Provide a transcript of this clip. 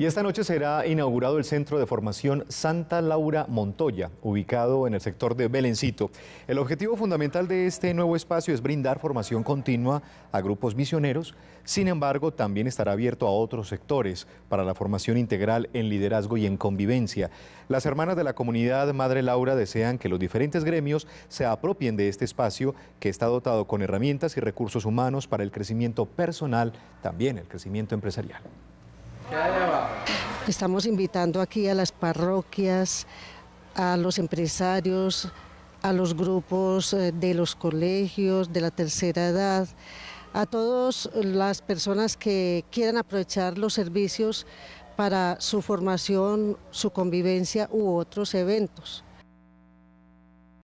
Y esta noche será inaugurado el Centro de Formación Santa Laura Montoya, ubicado en el sector de Belencito. El objetivo fundamental de este nuevo espacio es brindar formación continua a grupos misioneros, sin embargo también estará abierto a otros sectores para la formación integral en liderazgo y en convivencia. Las hermanas de la comunidad Madre Laura desean que los diferentes gremios se apropien de este espacio que está dotado con herramientas y recursos humanos para el crecimiento personal, también el crecimiento empresarial. Estamos invitando aquí a las parroquias, a los empresarios, a los grupos eh, de los colegios, de la tercera edad, a todas las personas que quieran aprovechar los servicios para su formación, su convivencia u otros eventos.